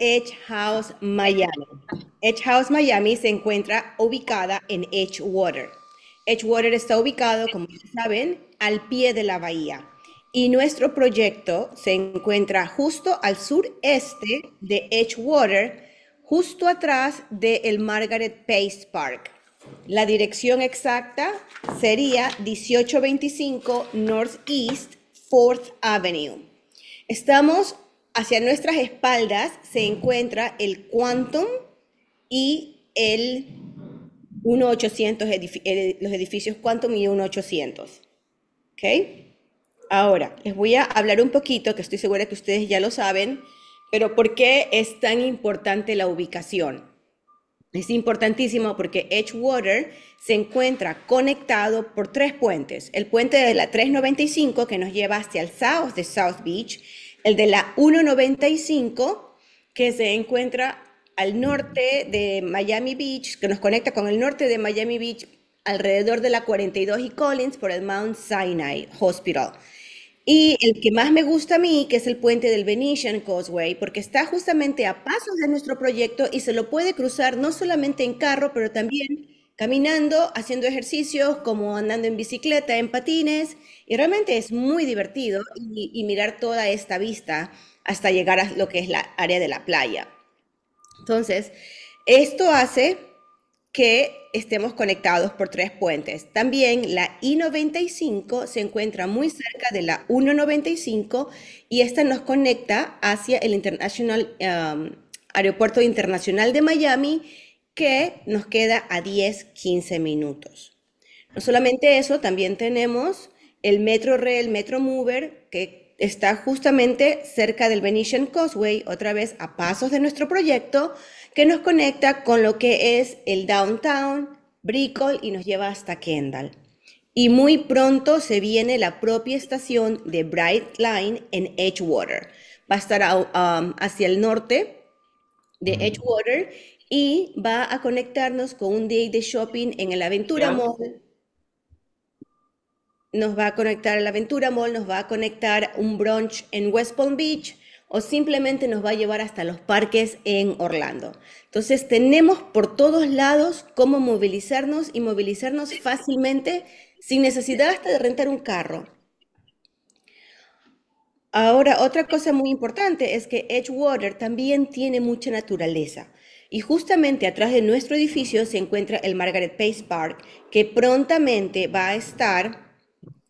Edge House Miami. Edge House Miami se encuentra ubicada en Edgewater. Edgewater está ubicado, como saben, al pie de la bahía. Y nuestro proyecto se encuentra justo al sureste de Edgewater, justo atrás de el Margaret Pace Park. La dirección exacta sería 1825 Northeast 4th Avenue. Estamos Hacia nuestras espaldas se encuentra el Quantum y el 1800, eh, los edificios Quantum y 1800. ¿Ok? Ahora, les voy a hablar un poquito, que estoy segura que ustedes ya lo saben, pero ¿por qué es tan importante la ubicación? Es importantísimo porque Edgewater se encuentra conectado por tres puentes. El puente de la 395 que nos lleva hacia el south de South Beach, el de la 195, que se encuentra al norte de Miami Beach, que nos conecta con el norte de Miami Beach, alrededor de la 42 y Collins por el Mount Sinai Hospital. Y el que más me gusta a mí, que es el puente del Venetian Causeway, porque está justamente a pasos de nuestro proyecto y se lo puede cruzar no solamente en carro, pero también caminando, haciendo ejercicios, como andando en bicicleta, en patines, y realmente es muy divertido y, mirar toda esta vista hasta llegar a lo que es la área de la playa. Entonces, esto hace que estemos conectados por tres puentes. También la I-95 se encuentra muy cerca de la 195 y esta nos conecta hacia el International, um, Aeropuerto Internacional de Miami que nos queda a 10, 15 minutos. No solamente eso, también tenemos el Metro Rail, Metro Mover, que está justamente cerca del Venetian Causeway, otra vez a pasos de nuestro proyecto, que nos conecta con lo que es el Downtown, Brickell y nos lleva hasta Kendall. Y muy pronto se viene la propia estación de Brightline en Edgewater. Va a estar um, hacia el norte de Edgewater y va a conectarnos con un day de shopping en el Aventura Mall. Nos va a conectar al Aventura Mall, nos va a conectar un brunch en West Palm Beach o simplemente nos va a llevar hasta los parques en Orlando. Entonces tenemos por todos lados cómo movilizarnos y movilizarnos fácilmente sin necesidad hasta de rentar un carro. Ahora, otra cosa muy importante es que Edgewater también tiene mucha naturaleza. Y justamente atrás de nuestro edificio se encuentra el Margaret Pace Park, que prontamente va a estar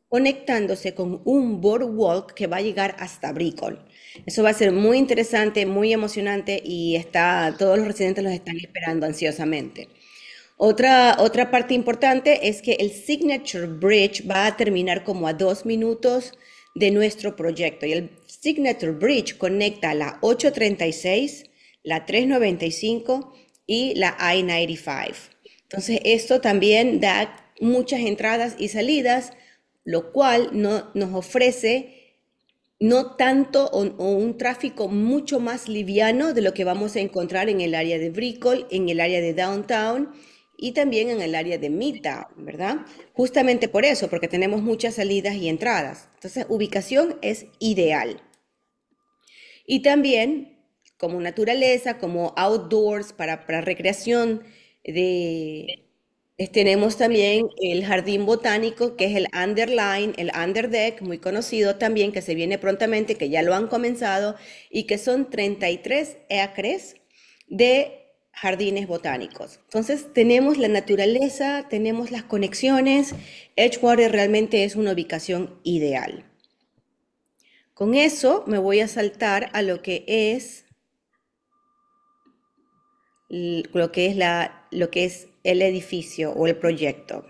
conectándose con un boardwalk que va a llegar hasta Bricol. Eso va a ser muy interesante, muy emocionante y está, todos los residentes los están esperando ansiosamente. Otra, otra parte importante es que el Signature Bridge va a terminar como a dos minutos de nuestro proyecto y el Signature Bridge conecta la 836 la 395 y la I-95. Entonces, esto también da muchas entradas y salidas, lo cual no, nos ofrece no tanto o, un tráfico mucho más liviano de lo que vamos a encontrar en el área de Brickell, en el área de Downtown y también en el área de Midtown, ¿verdad? Justamente por eso, porque tenemos muchas salidas y entradas. Entonces, ubicación es ideal. Y también como naturaleza, como outdoors para, para recreación. De, tenemos también el jardín botánico, que es el Underline, el Underdeck, muy conocido también, que se viene prontamente, que ya lo han comenzado, y que son 33 acres de jardines botánicos. Entonces tenemos la naturaleza, tenemos las conexiones, Edgewater realmente es una ubicación ideal. Con eso me voy a saltar a lo que es lo que es, la, lo que es el edificio o el proyecto.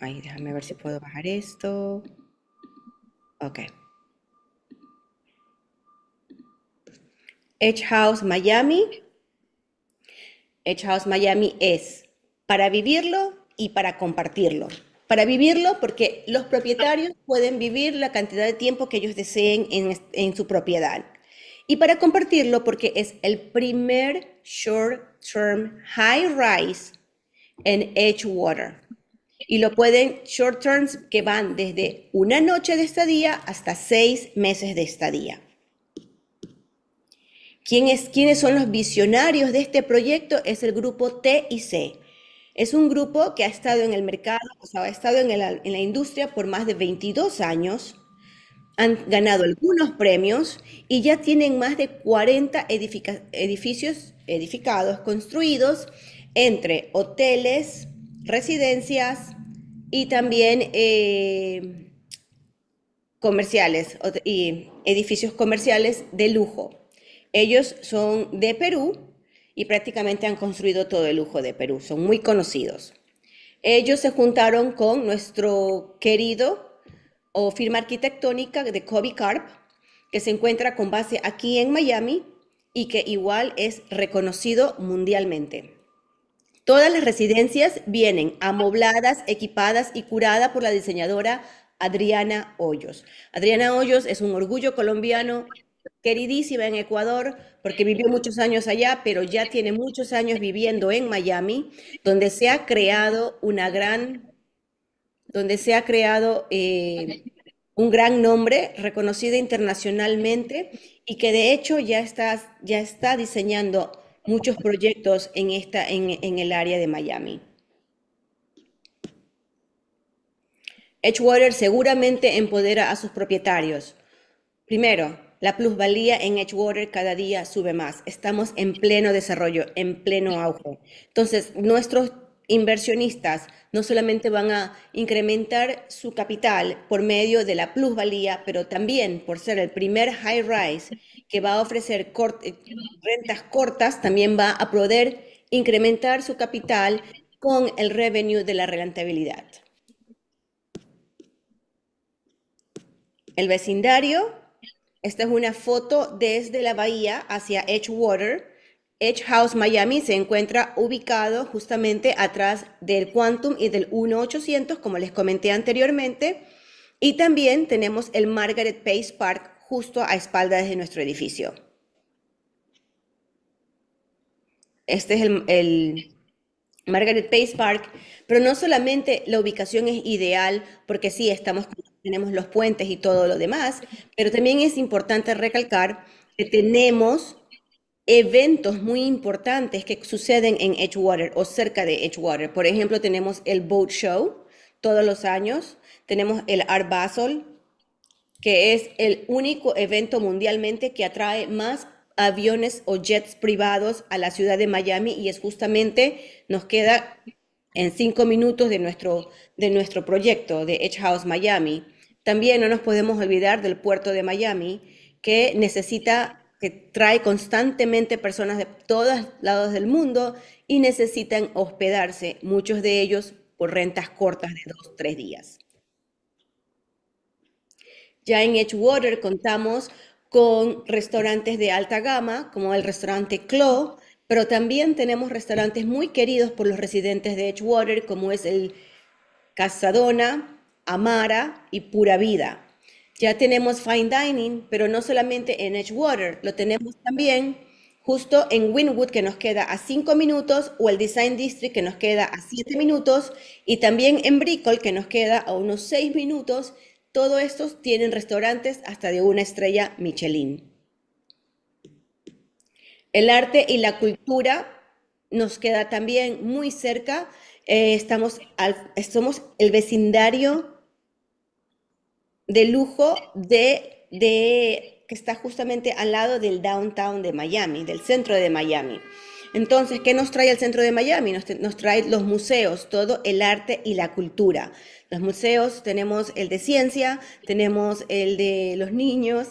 ahí déjame ver si puedo bajar esto. Ok. Edge House Miami. Edge House Miami es para vivirlo y para compartirlo. Para vivirlo porque los propietarios pueden vivir la cantidad de tiempo que ellos deseen en, en su propiedad. Y para compartirlo porque es el primer short-term high-rise en Edgewater. Y lo pueden short-terms que van desde una noche de estadía hasta seis meses de estadía. ¿Quién es, ¿Quiénes son los visionarios de este proyecto? Es el grupo T y C. Es un grupo que ha estado en el mercado, o sea, ha estado en, en la industria por más de 22 años han ganado algunos premios y ya tienen más de 40 edificios edificados, construidos entre hoteles, residencias y también eh, comerciales y edificios comerciales de lujo. Ellos son de Perú y prácticamente han construido todo el lujo de Perú, son muy conocidos. Ellos se juntaron con nuestro querido o firma arquitectónica de Kobe Carp, que se encuentra con base aquí en Miami y que igual es reconocido mundialmente. Todas las residencias vienen amobladas, equipadas y curadas por la diseñadora Adriana Hoyos. Adriana Hoyos es un orgullo colombiano, queridísima en Ecuador, porque vivió muchos años allá, pero ya tiene muchos años viviendo en Miami, donde se ha creado una gran, donde se ha creado eh, un gran nombre, reconocido internacionalmente y que de hecho ya está, ya está diseñando muchos proyectos en, esta, en el área de Miami. Edgewater seguramente empodera a sus propietarios. Primero, la plusvalía en Edgewater cada día sube más. Estamos en pleno desarrollo, en pleno auge. Entonces, nuestros inversionistas no solamente van a incrementar su capital por medio de la plusvalía, pero también por ser el primer high rise que va a ofrecer eh, rentas cortas, también va a poder incrementar su capital con el revenue de la rentabilidad. El vecindario, esta es una foto desde la bahía hacia Edgewater Edge House Miami se encuentra ubicado justamente atrás del Quantum y del 1800, como les comenté anteriormente. Y también tenemos el Margaret Pace Park justo a espaldas de nuestro edificio. Este es el, Margaret Pace Park, pero no solamente la ubicación es ideal porque sí, estamos, tenemos los puentes y todo lo demás, pero también es importante recalcar que tenemos eventos muy importantes que suceden en Edgewater o cerca de Edgewater. Por ejemplo, tenemos el Boat Show todos los años, tenemos el Art Basel, que es el único evento mundialmente que atrae más aviones o jets privados a la ciudad de Miami y es justamente, nos queda en cinco minutos de nuestro, de nuestro proyecto de Edge House Miami. También no nos podemos olvidar del puerto de Miami, que necesita que trae constantemente personas de todos lados del mundo y necesitan hospedarse, muchos de ellos por rentas cortas de dos, tres días. Ya en Edgewater contamos con restaurantes de alta gama, como el restaurante Clo, pero también tenemos restaurantes muy queridos por los residentes de Edgewater, como es el Casadona, Amara y Pura Vida. Ya tenemos fine dining, pero no solamente en Edgewater, lo tenemos también justo en Winwood, que nos queda a 5 minutos, o el Design District, que nos queda a 7 minutos, y también en Brickell, que nos queda a unos 6 minutos. Todos estos tienen restaurantes hasta de una estrella Michelin. El arte y la cultura nos queda también muy cerca. Eh, estamos somos el vecindario de lujo de, que está justamente al lado del downtown de Miami, del centro de Miami. Entonces, ¿qué nos trae el centro de Miami? Nos, nos, trae los museos, todo el arte y la cultura. Los museos tenemos el de ciencia, tenemos el de los niños,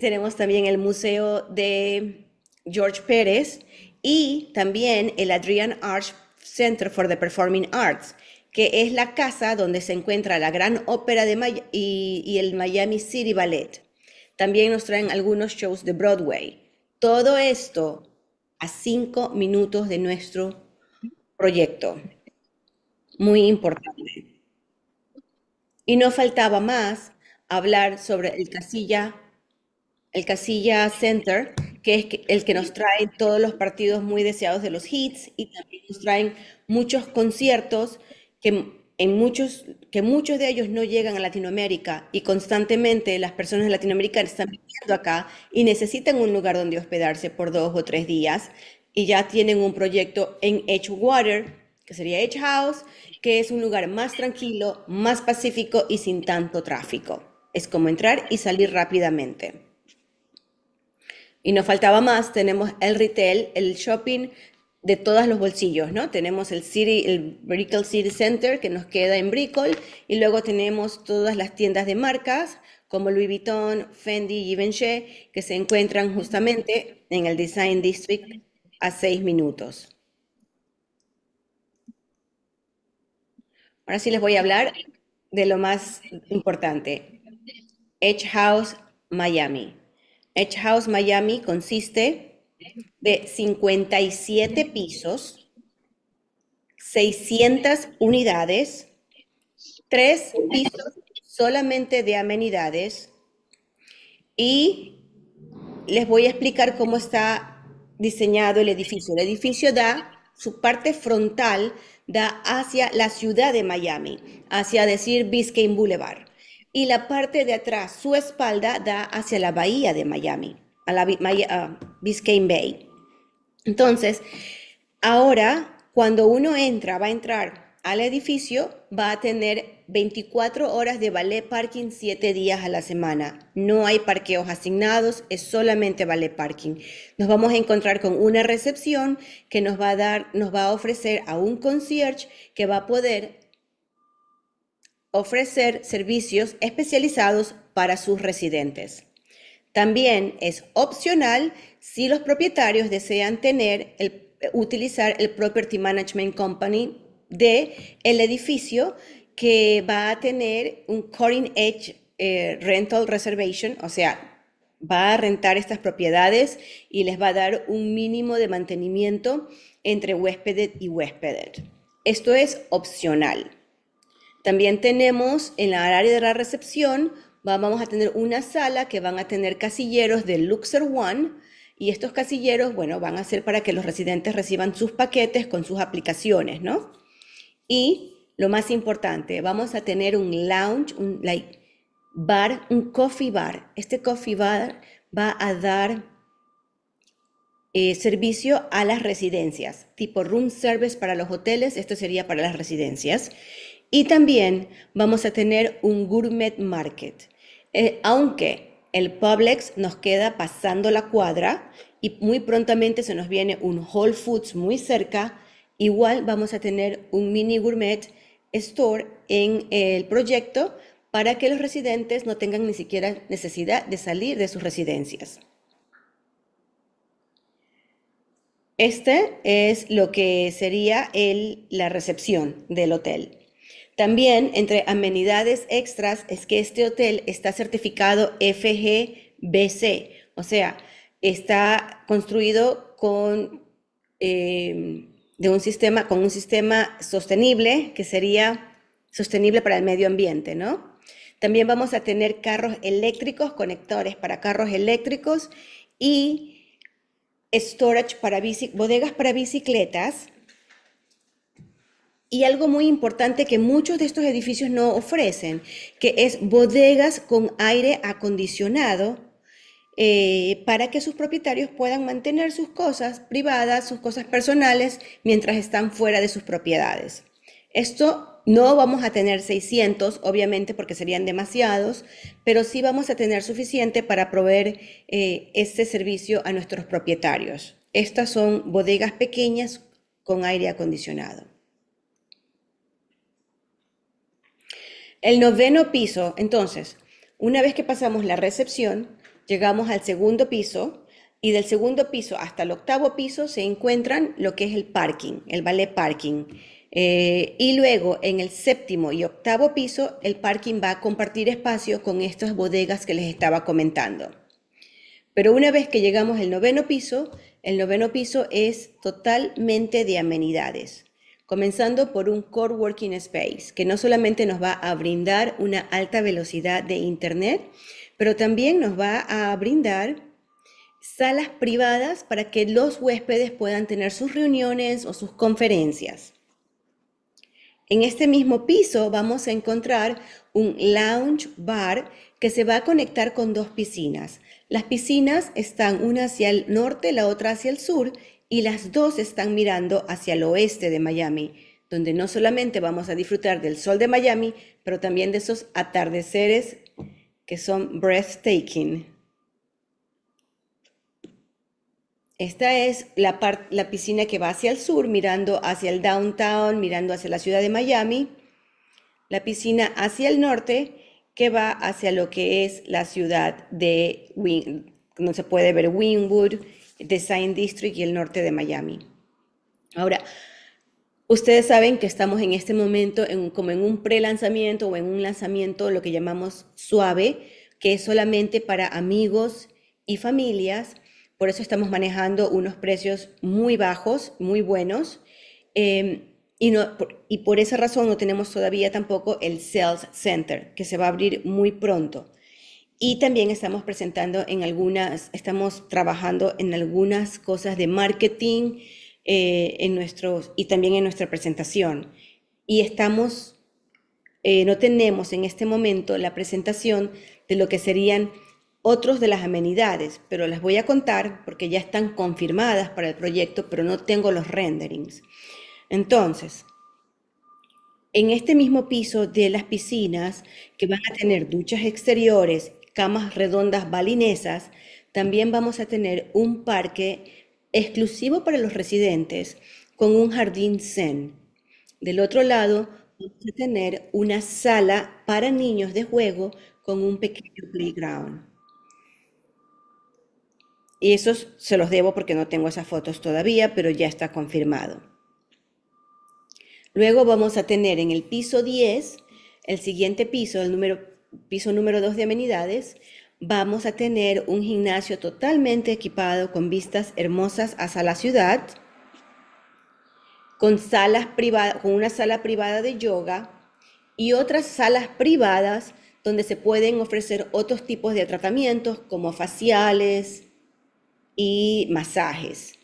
tenemos también el museo de George Pérez y también el Adrian Arch Center for the Performing Arts, que es la casa donde se encuentra la Gran Ópera de May y, el Miami City Ballet. También nos traen algunos shows de Broadway. Todo esto a cinco minutos de nuestro proyecto. Muy importante. Y no faltaba más hablar sobre el Casilla, el Casilla Center, que es el que nos trae todos los partidos muy deseados de los hits y también nos traen muchos conciertos que, en muchos, que muchos de ellos no llegan a Latinoamérica y constantemente las personas latinoamericanas están viviendo acá y necesitan un lugar donde hospedarse por dos o tres días y ya tienen un proyecto en Edgewater, que sería Edge House, que es un lugar más tranquilo, más pacífico y sin tanto tráfico. Es como entrar y salir rápidamente. Y nos faltaba más, tenemos el retail, el shopping de todos los bolsillos, ¿no? Tenemos el City, el Brickell City Center que nos queda en Brickell y luego tenemos todas las tiendas de marcas como Louis Vuitton, Fendi, Givenchy que se encuentran justamente en el Design District a seis minutos. Ahora sí les voy a hablar de lo más importante. Edge House Miami. Edge House Miami consiste de 57 pisos, 600 unidades, tres pisos solamente de amenidades y les voy a explicar cómo está diseñado el edificio. El edificio da, su parte frontal da hacia la ciudad de Miami, hacia decir Biscayne Boulevard. Y la parte de atrás, su espalda, da hacia la bahía de Miami a la Biscayne Bay. Entonces, ahora cuando uno entra, va a entrar al edificio, va a tener 24 horas de ballet parking 7 días a la semana. No hay parqueos asignados, es solamente ballet parking. Nos vamos a encontrar con una recepción que nos va a dar, nos va a ofrecer a un concierge que va a poder ofrecer servicios especializados para sus residentes. También es opcional si los propietarios desean tener el, utilizar el Property Management Company de el edificio que va a tener un Corin Edge eh, Rental Reservation, o sea, va a rentar estas propiedades y les va a dar un mínimo de mantenimiento entre huéspedes y huéspedes. Esto es opcional. También tenemos en la área de la recepción vamos a tener una sala que van a tener casilleros del Luxor One y estos casilleros, bueno, van a ser para que los residentes reciban sus paquetes con sus aplicaciones, ¿no? Y lo más importante, vamos a tener un lounge, un like, bar, un coffee bar. Este coffee bar va a dar eh, servicio a las residencias, tipo room service para los hoteles, esto sería para las residencias. Y también vamos a tener un gourmet market. Eh, aunque el Publix nos queda pasando la cuadra y muy prontamente se nos viene un Whole Foods muy cerca, igual vamos a tener un mini gourmet store en el proyecto para que los residentes no tengan ni siquiera necesidad de salir de sus residencias. Este es lo que sería el, la recepción del hotel. También entre amenidades extras es que este hotel está certificado FGBC, o sea, está construido con, em, de un sistema, con un sistema sostenible que sería sostenible para el medio ambiente, ¿no? También vamos a tener carros eléctricos, conectores para carros eléctricos y storage para bodegas para bicicletas y algo muy importante que muchos de estos edificios no ofrecen, que es bodegas con aire acondicionado eh, para que sus propietarios puedan mantener sus cosas privadas, sus cosas personales, mientras están fuera de sus propiedades. Esto no vamos a tener 600, obviamente, porque serían demasiados, pero sí vamos a tener suficiente para proveer eh, este servicio a nuestros propietarios. Estas son bodegas pequeñas con aire acondicionado. El noveno piso, entonces, una vez que pasamos la recepción, llegamos al segundo piso y del segundo piso hasta el octavo piso se encuentran lo que es el parking, el ballet parking. Eh, y luego en el séptimo y octavo piso, el parking va a compartir espacio con estas bodegas que les estaba comentando. Pero una vez que llegamos al noveno piso, el noveno piso es totalmente de amenidades comenzando por un Core Working Space, que no solamente nos va a brindar una alta velocidad de Internet, pero también nos va a brindar salas privadas para que los huéspedes puedan tener sus reuniones o sus conferencias. En este mismo piso vamos a encontrar un lounge bar que se va a conectar con dos piscinas. Las piscinas están una hacia el norte, la otra hacia el sur, y las dos están mirando hacia el oeste de Miami, donde no solamente vamos a disfrutar del sol de Miami, pero también de esos atardeceres que son breathtaking. Esta es la, la piscina que va hacia el sur, mirando hacia el downtown, mirando hacia la ciudad de Miami. La piscina hacia el norte, que va hacia lo que es la ciudad de no se puede ver Winwood Design District y el norte de Miami. Ahora, ustedes saben que estamos en este momento como en un pre-lanzamiento o en un lanzamiento, lo que llamamos suave, que es solamente para amigos y familias. Por eso estamos manejando unos precios muy bajos, muy buenos. Em, y por esa razón no tenemos todavía tampoco el Sales Center, que se va a abrir muy pronto. Y también estamos presentando en algunas, estamos trabajando en algunas cosas de marketing eh, en nuestros, y también en nuestra presentación. Y estamos, eh, no tenemos en este momento la presentación de lo que serían otros de las amenidades, pero las voy a contar porque ya están confirmadas para el proyecto, pero no tengo los renderings. Entonces, en este mismo piso de las piscinas, que van a tener duchas exteriores camas redondas balinesas, también vamos a tener un parque exclusivo para los residentes con un jardín zen. Del otro lado, vamos a tener una sala para niños de juego con un pequeño playground. Y esos se los debo porque no tengo esas fotos todavía, pero ya está confirmado. Luego vamos a tener en el piso 10, el siguiente piso, el número piso número dos de amenidades, vamos a tener un gimnasio totalmente equipado con vistas hermosas hacia la ciudad, con, salas privadas, con una sala privada de yoga y otras salas privadas donde se pueden ofrecer otros tipos de tratamientos como faciales y masajes.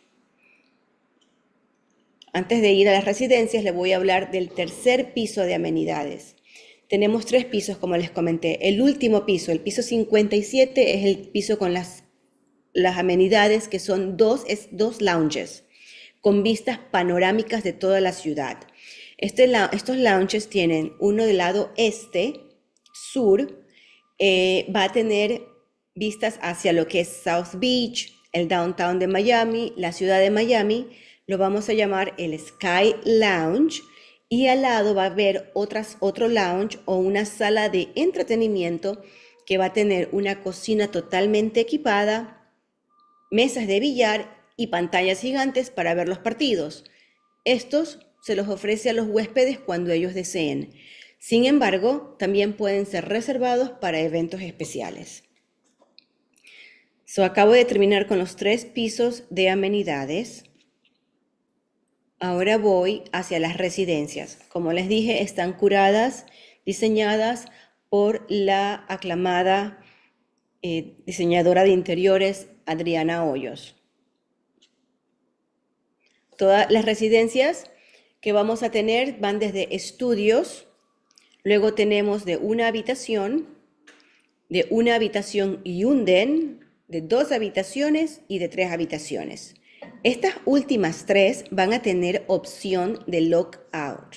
Antes de ir a las residencias, le voy a hablar del tercer piso de amenidades. Tenemos tres pisos, como les comenté. El último piso, el piso 57, es el piso con las, las amenidades, que son dos, es, dos lounges, con vistas panorámicas de toda la ciudad. Este estos lounges tienen uno del lado este, sur, eh, va a tener vistas hacia lo que es South Beach, el downtown de Miami, la ciudad de Miami. Lo vamos a llamar el Sky Lounge y al lado va a haber otras, otro lounge o una sala de entretenimiento que va a tener una cocina totalmente equipada, mesas de billar y pantallas gigantes para ver los partidos. Estos se los ofrece a los huéspedes cuando ellos deseen. Sin embargo, también pueden ser reservados para eventos especiales. So, acabo de terminar con los tres pisos de amenidades. Ahora voy hacia las residencias. Como les dije, están curadas, diseñadas por la aclamada eh, diseñadora de interiores Adriana Hoyos. Todas las residencias que vamos a tener van desde estudios, luego tenemos de una habitación, de una habitación y un den, de dos habitaciones y de tres habitaciones. Estas últimas tres van a tener opción de lockout,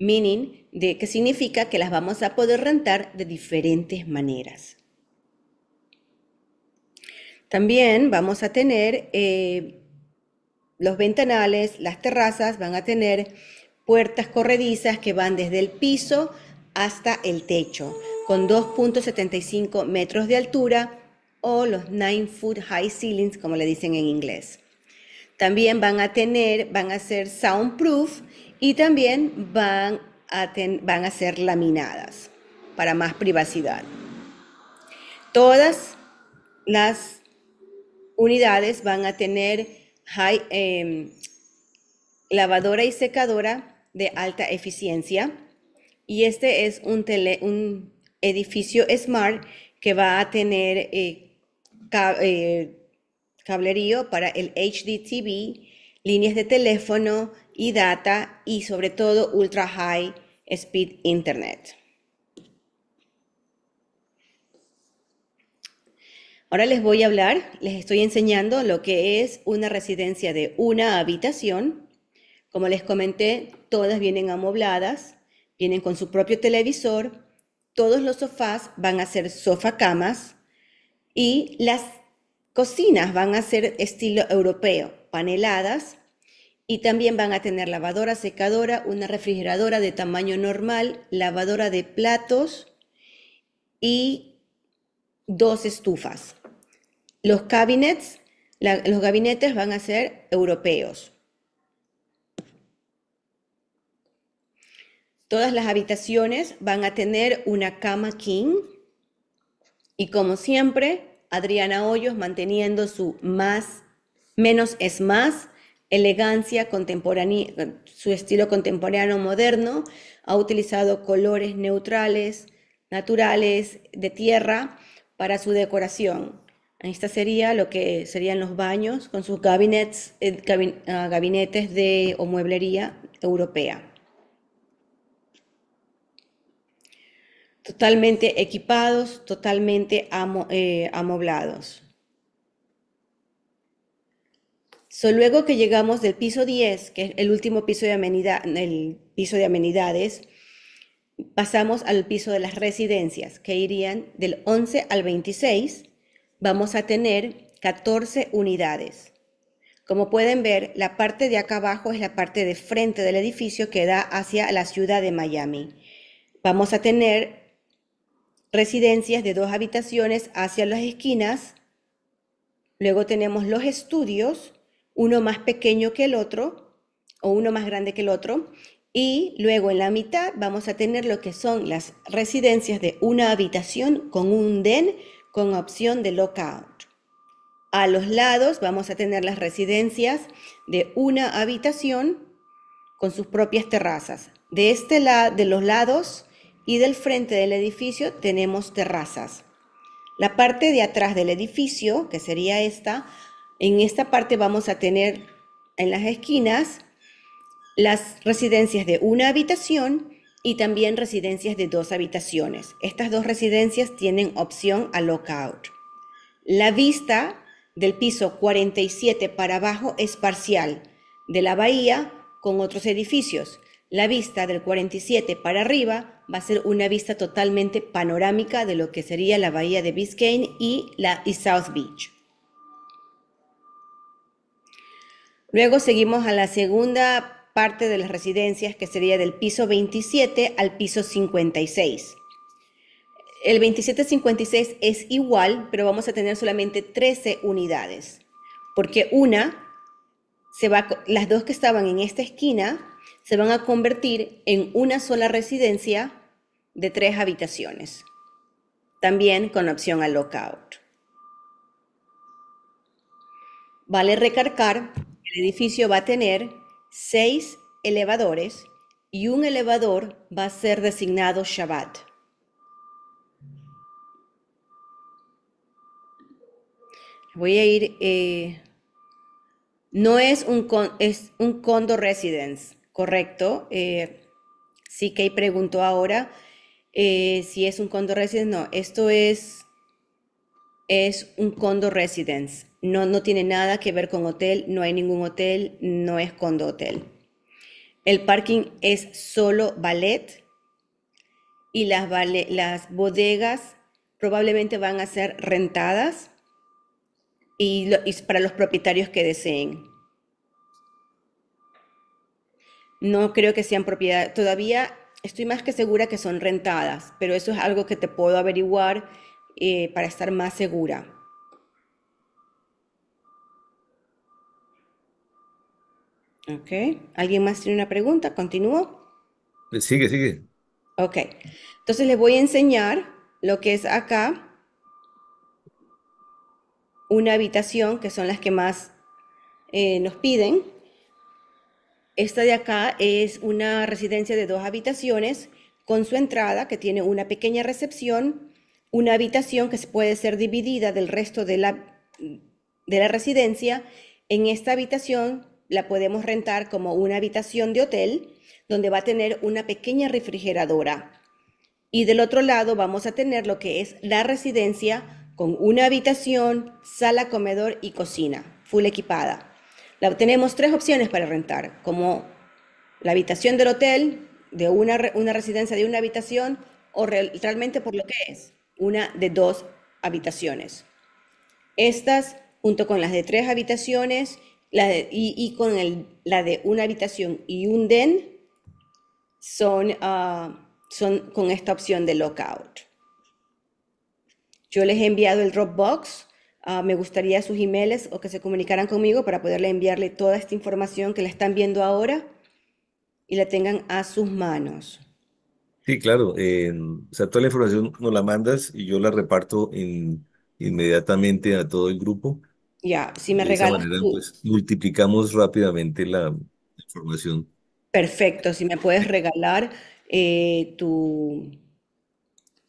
meaning de, que significa que las vamos a poder rentar de diferentes maneras. También vamos a tener eh, los ventanales, las terrazas, van a tener puertas corredizas que van desde el piso hasta el techo, con 2.75 metros de altura o los 9 foot high ceilings, como le dicen en inglés. También van a tener, van a ser soundproof y también van a, van a ser laminadas para más privacidad. Todas las unidades van a tener em, lavadora y secadora de alta eficiencia. Y este es un, edificio smart que va a tener eh, eh, cablerío para el HDTV, líneas de teléfono y data y sobre todo ultra high speed internet. Ahora les voy a hablar, les estoy enseñando lo que es una residencia de una habitación. Como les comenté, todas vienen amobladas, vienen con su propio televisor, todos los sofás van a ser sofacamas y las Cocinas van a ser estilo europeo, paneladas, y también van a tener lavadora, secadora, una refrigeradora de tamaño normal, lavadora de platos y dos estufas. Los cabinets, los gabinetes van a ser europeos. Todas las habitaciones van a tener una cama king y como siempre Adriana Hoyos manteniendo su más, menos es más, elegancia, su estilo contemporáneo moderno, ha utilizado colores neutrales, naturales, de tierra, para su decoración. Esta sería lo que serían los baños con sus eh, ah, gabinetes de o mueblería europea. totalmente equipados, totalmente eh, amoblados. luego que llegamos del piso 10, que es el último piso de, amenidad, el piso de amenidades, pasamos al piso de las residencias, que irían del 11 al 26. Vamos a tener 14 unidades. Como pueden ver, la parte de acá abajo es la parte de frente del edificio que da hacia la ciudad de Miami. Vamos a tener residencias de dos habitaciones hacia las esquinas. Luego tenemos los estudios, uno más pequeño que el otro o uno más grande que el otro. Y luego en la mitad vamos a tener lo que son las residencias de una habitación con un den con opción de lockout. A los lados vamos a tener las residencias de una habitación con sus propias terrazas. De este lado, de los lados y del frente del edificio tenemos terrazas. La parte de atrás del edificio, que sería esta, en esta parte vamos a tener en las esquinas las residencias de una habitación y también residencias de dos habitaciones. Estas dos residencias tienen opción a lockout. La vista del piso 47 para abajo es parcial de la bahía con otros edificios. La vista del 47 para arriba va a ser una vista totalmente panorámica de lo que sería la bahía de Biscayne y, la, South Beach. Luego seguimos a la segunda parte de las residencias, que sería del piso 27 al piso 56. El 27-56 es igual, pero vamos a tener solamente 13 unidades, porque una se va, las dos que estaban en esta esquina se van a convertir en una sola residencia de tres habitaciones, también con opción a lockout. Vale recargar que el edificio va a tener seis elevadores y un elevador va a ser designado Shabbat. Voy a ir... Eh, no es es un condo residence correcto. Eh, sí, CK preguntó ahora eh, si es un condo residence. No, esto es, es un condo residence. No, no tiene nada que ver con hotel, no hay ningún hotel, no es condo hotel. El parking es solo ballet y las, bodegas probablemente van a ser rentadas y para los propietarios que deseen. No creo que sean propiedad, todavía estoy más que segura que son rentadas, pero eso es algo que te puedo averiguar eh, para estar más segura. Ok, ¿alguien más tiene una pregunta? ¿Continúo? Eh, sigue, sigue. Ok, entonces les voy a enseñar lo que es acá una habitación, que son las que más eh, nos piden. Esta de acá es una residencia de dos habitaciones con su entrada que tiene una pequeña recepción, una habitación que se puede ser dividida del resto de la, de la residencia. En esta habitación la podemos rentar como una habitación de hotel donde va a tener una pequeña refrigeradora. Y del otro lado vamos a tener lo que es la residencia con una habitación, sala, comedor y cocina, full equipada tenemos tres opciones para rentar, como la habitación del hotel, de una, residencia de una habitación, o realmente por lo que es, una de dos habitaciones. Estas, junto con las de tres habitaciones y, con la de una habitación y un den, ah, son con esta opción de lockout. Yo les he enviado el Dropbox Ah, me gustaría sus emails o que se comunicaran conmigo para poderle enviarle toda esta información que la están viendo ahora y la tengan a sus manos. Sí, claro. o sea, toda la información nos la mandas y yo la reparto inmediatamente a todo el grupo. Ya, si me regalas. Pues, multiplicamos rápidamente la información. Perfecto, si me puedes regalar eh, tu.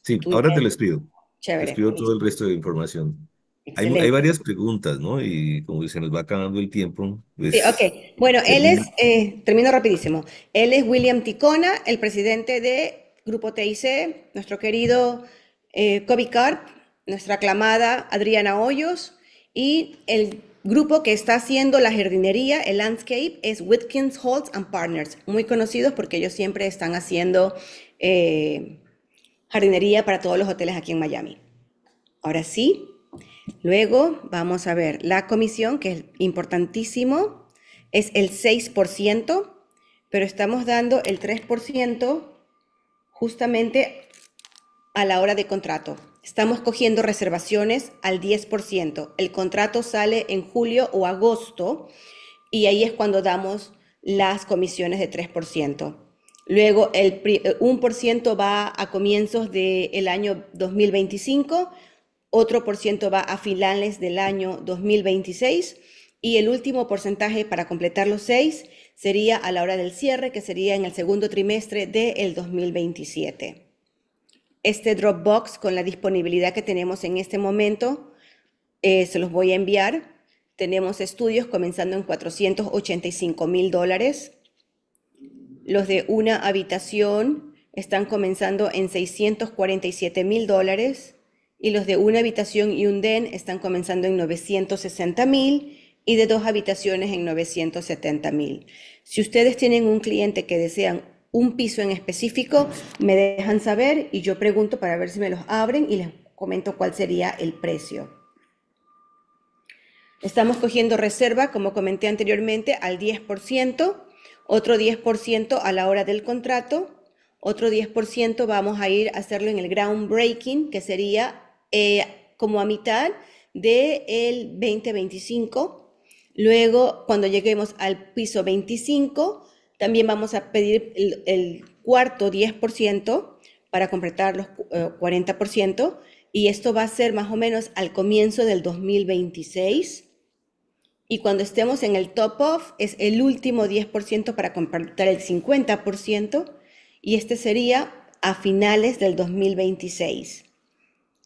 Sí, ahora te lo pido. Chévere. Te pido todo el resto de información. Hay, varias preguntas, ¿no? Y como se nos va acabando el tiempo. sí, pues, ok. Bueno, él es, eh, termino rapidísimo. Él es William Ticona, el presidente de Grupo TIC, nuestro querido eh, Kobe Carp, nuestra aclamada Adriana Hoyos y el grupo que está haciendo la jardinería, el landscape, es Whitkins Holtz and Partners, muy conocidos porque ellos siempre están haciendo eh, jardinería para todos los hoteles aquí en Miami. Ahora sí, Luego vamos a ver la comisión, que es importantísimo, es el 6%, pero estamos dando el 3% justamente a la hora de contrato. Estamos cogiendo reservaciones al 10%. El contrato sale en julio o agosto y ahí es cuando damos las comisiones de 3%. Luego el 1% eh, va a comienzos del año 2025 otro por ciento va a finales del año 2026 y el último porcentaje para completar los seis sería a la hora del cierre, que sería en el segundo trimestre del 2027. Este Dropbox con la disponibilidad que tenemos en este momento, eh, se los voy a enviar. Tenemos estudios comenzando en 485 mil dólares. Los de una habitación están comenzando en 647 mil dólares y los de una habitación y un den están comenzando en 960 mil y de dos habitaciones en 970 mil. Si ustedes tienen un cliente que desean un piso en específico, me dejan saber y yo pregunto para ver si me los abren y les comento cuál sería el precio. Estamos cogiendo reserva, como comenté anteriormente, al 10%, otro 10% a la hora del contrato, otro 10% vamos a ir a hacerlo en el groundbreaking, que sería eh, como a mitad del 2025. Luego, cuando lleguemos al piso 25, también vamos a pedir el, cuarto 10% para completar los 40%. Eh, y esto va a ser más o menos al comienzo del 2026. Y cuando estemos en el top off, es el último 10% para completar el 50%. Y este sería a finales del 2026.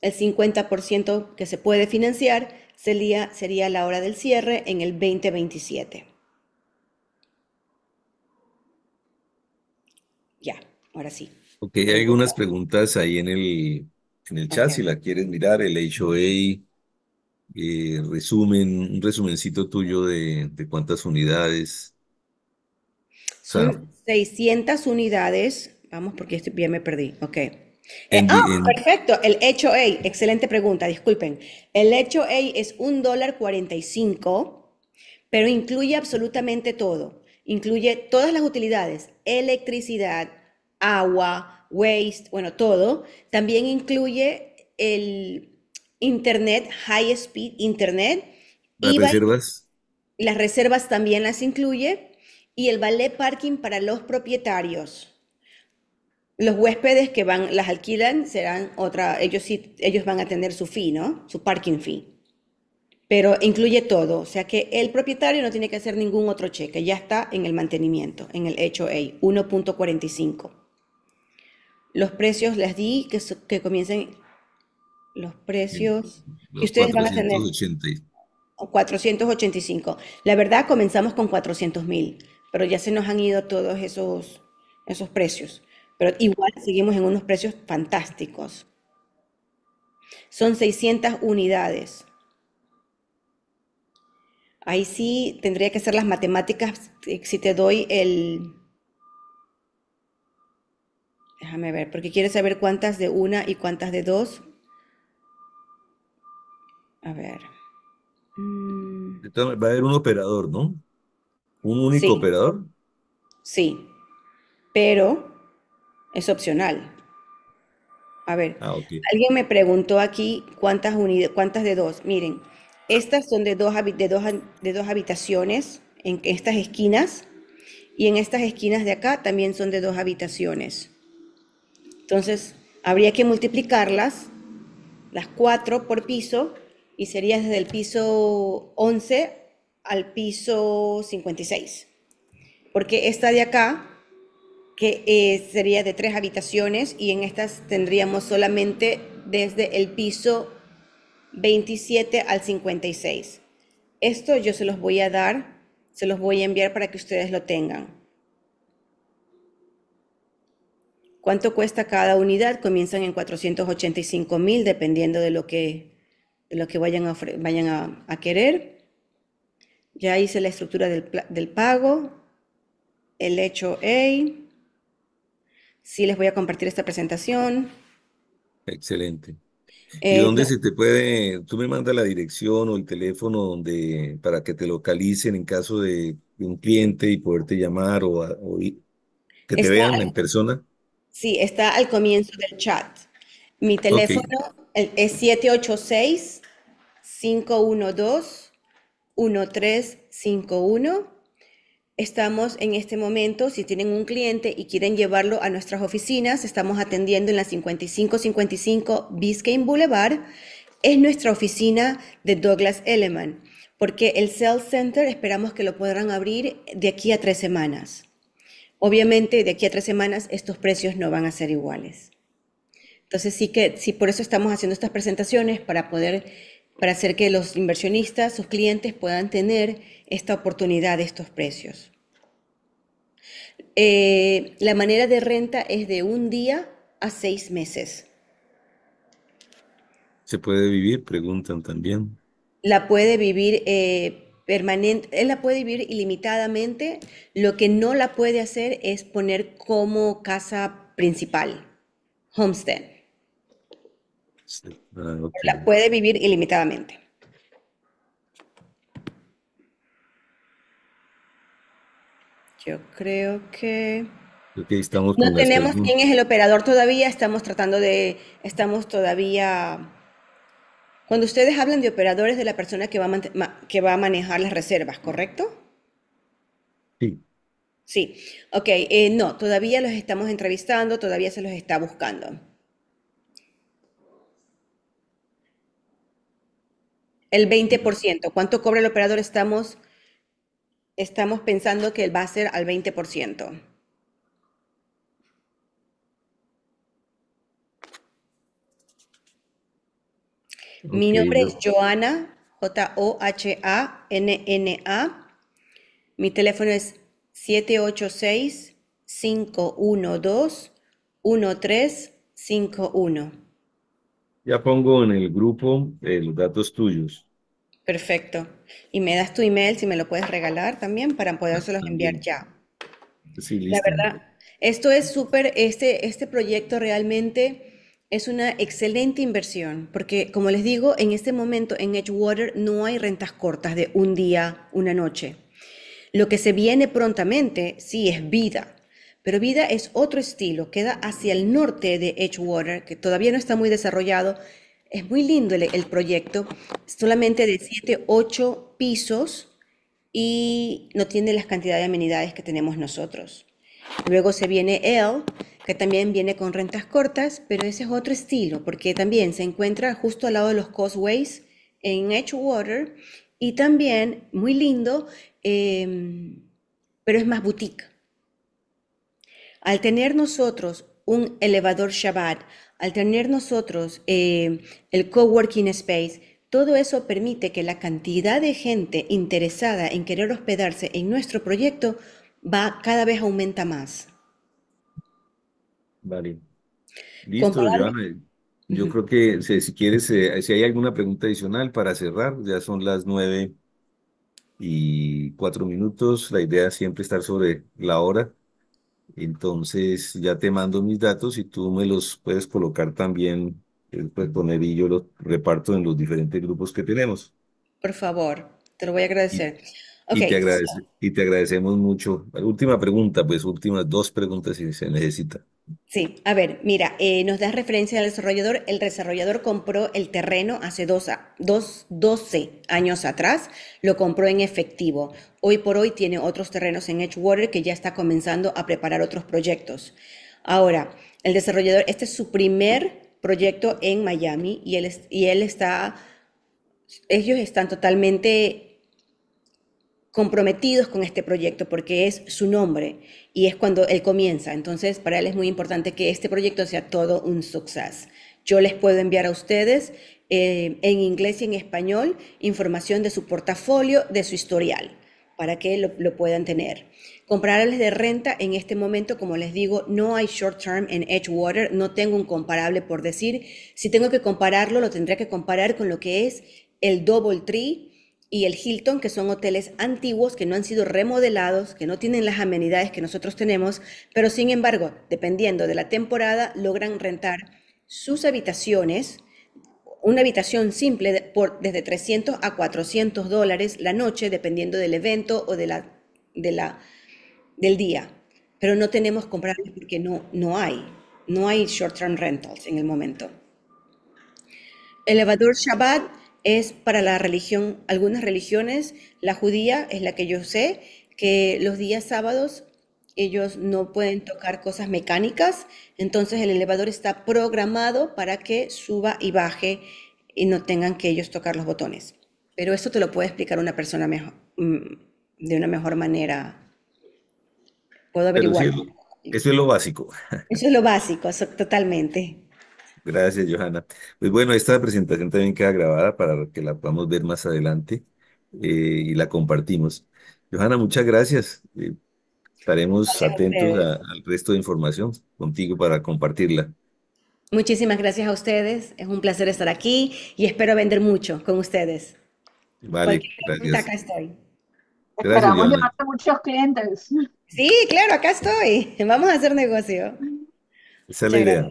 El 50% que se puede financiar sería, la hora del cierre en el 2027. Ya, ahora sí. Ok, hay algunas preguntas ahí en el, en el chat, si la quieres mirar, el HOA, eh, resumen, un resumencito tuyo de, cuántas unidades. Son 600 unidades, vamos porque ya me perdí, ok. Eh, ah, perfecto. El hecho A, excelente pregunta, disculpen. El hecho A es un dólar 45, pero incluye absolutamente todo. Incluye todas las utilidades, electricidad, agua, waste, bueno, todo. También incluye el internet, high speed internet. ¿Las reservas? Las reservas también las incluye. Y el ballet parking para los propietarios. Los huéspedes que van, las alquilan, serán otra, ellos sí, ellos van a tener su fee, ¿no? Su parking fee. Pero incluye todo, o sea que el propietario no tiene que hacer ningún otro cheque, ya está en el mantenimiento, en el hecho 1.45. Los precios les di que, comiencen los precios y ustedes van a tener. 485. La verdad comenzamos con 400 mil, pero ya se nos han ido todos esos, esos precios. Pero igual seguimos en unos precios fantásticos. Son 600 unidades. Ahí sí tendría que hacer las matemáticas si te doy el... Déjame ver, porque quieres saber cuántas de una y cuántas de dos. A ver. Mm. va a haber un operador, ¿no? ¿Un único operador? Sí. Pero es opcional. A ver, ah, alguien me preguntó aquí cuántas unidades, cuántas de dos. Miren, estas son de dos, de dos, de dos habitaciones en estas esquinas y en estas esquinas de acá también son de dos habitaciones. Entonces, habría que multiplicarlas, las cuatro por piso, y sería desde el piso 11 al piso 56. Porque esta de acá que eh, sería de tres habitaciones y en estas tendríamos solamente desde el piso 27 al 56. Esto yo se los voy a dar, se los voy a enviar para que ustedes lo tengan. ¿Cuánto cuesta cada unidad? Comienzan en 485 mil, dependiendo de lo que, de lo que vayan, a, vayan querer. Ya hice la estructura del, del pago, el hecho A Sí, les voy a compartir esta presentación. Excelente. ¿Y eh, dónde se te puede, tú me mandas la dirección o el teléfono donde para que te localicen en caso de un cliente y poderte llamar o, que te vean en persona? Sí, está al comienzo del chat. Mi teléfono es 786 512 1351 Estamos en este momento, si tienen un cliente y quieren llevarlo a nuestras oficinas, estamos atendiendo en la 5555 Biscayne Boulevard. Es nuestra oficina de Douglas Elliman, porque el Sales Center esperamos que lo podrán abrir de aquí a tres semanas. Obviamente, de aquí a tres semanas estos precios no van a ser iguales. Entonces sí que, sí, por eso estamos haciendo estas presentaciones para poder para hacer que los inversionistas, sus clientes puedan tener esta oportunidad de estos precios. Eh, la manera de renta es de un día a seis meses. ¿Se puede vivir? Preguntan también. La puede vivir eh, él la puede vivir ilimitadamente. Lo que no la puede hacer es poner como casa principal, homestead. Ah, la puede vivir ilimitadamente. Yo creo que... no tenemos quién es el operador todavía, estamos tratando de, estamos todavía... Cuando ustedes hablan de operadores de la persona que va a, que va a manejar las reservas, ¿correcto? Sí. Sí, ok, eh, no, todavía los estamos entrevistando, todavía se los está buscando. El 20%. ¿Cuánto cobra el operador? Estamos, estamos pensando que va a ser al 20%. Mi nombre es Joana, J-O-H-A-N-N-A. Mi teléfono es 786 512 1351 ya pongo en el grupo eh, los datos tuyos. Perfecto. Y me das tu email si me lo puedes regalar también para podérselos enviar ya. Sí, listo. La verdad, esto es súper, este, este proyecto realmente es una excelente inversión, porque como les digo, en este momento en Edgewater no hay rentas cortas de un día, una noche. Lo que se viene prontamente, sí, es vida pero Vida es otro estilo, queda hacia el norte de Edgewater, que todavía no está muy desarrollado. Es muy lindo el, proyecto, solamente de 7, 8 pisos y no tiene las cantidades de amenidades que tenemos nosotros. Luego se viene L, que también viene con rentas cortas, pero ese es otro estilo, porque también se encuentra justo al lado de los Causeways en Edgewater y también muy lindo, em, pero es más boutique. Al tener nosotros un elevador Shabbat, al tener nosotros el eh, el coworking space, todo eso permite que la cantidad de gente interesada en querer hospedarse en nuestro proyecto va cada vez aumenta más. Vale. Listo, Yo creo que si, quieres, eh, si hay alguna pregunta adicional para cerrar, ya son las nueve y cuatro minutos. La idea es siempre estar sobre la hora. Entonces ya te mando mis datos y tú me los puedes colocar también, eh, pues, poner y yo los reparto en los diferentes grupos que tenemos. Por favor, te lo voy a agradecer. Y, te y te agradecemos mucho. Última pregunta, pues últimas dos preguntas si se necesita. Sí, a ver, mira, eh, nos da referencia al desarrollador. El desarrollador compró el terreno hace dos, dos, 12 años atrás, lo compró en efectivo. Hoy por hoy tiene otros terrenos en Edgewater que ya está comenzando a preparar otros proyectos. Ahora, el desarrollador, este es su primer proyecto en Miami y él, y él está, ellos están totalmente comprometidos con este proyecto porque es su nombre y es cuando él comienza. Entonces, para él es muy importante que este proyecto sea todo un success. Yo les puedo enviar a ustedes eh, en inglés y en español información de su portafolio, de su historial, para que lo, puedan tener. Comparables de renta, en este momento, como les digo, no hay short term en Edgewater, no tengo un comparable por decir. Si tengo que compararlo, lo tendría que comparar con lo que es el Double Tree y el Hilton, que son hoteles antiguos que no han sido remodelados, que no tienen las amenidades que nosotros tenemos, pero sin embargo, dependiendo de la temporada, logran rentar sus habitaciones, una habitación simple por desde 300 a 400 dólares la noche, dependiendo del evento o de la, de la, del día. Pero no tenemos compras porque no, no hay, no hay short-term rentals en el momento. Elevador Shabbat es para la religión, algunas religiones, la judía es la que yo sé, que los días sábados ellos no pueden tocar cosas mecánicas, entonces el elevador está programado para que suba y baje y no tengan que ellos tocar los botones. Pero esto te lo puede explicar una persona mejor, mm, de una mejor manera. Puedo averiguar. eso es lo básico. Eso es lo básico, totalmente. Gracias, Johanna. Pues bueno, esta presentación también queda grabada para que la podamos ver más adelante eh, y la compartimos. Johanna, muchas gracias. Eh, estaremos atentos al resto de información contigo para compartirla. Muchísimas gracias a ustedes. Es un placer estar aquí y espero vender mucho con ustedes. Vale, gracias. acá estoy. Esperamos Johanna. a muchos clientes. Sí, claro, acá estoy. Vamos a hacer negocio. Esa es la idea.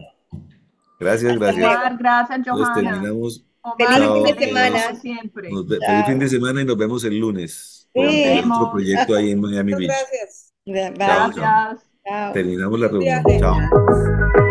Gracias, gracias. gracias, Johanna. Nos terminamos. feliz fin de semana. Siempre. feliz fin de semana y nos vemos el lunes. Sí. Otro proyecto ahí en Miami Beach. Gracias. Gracias. Terminamos la reunión. Chao.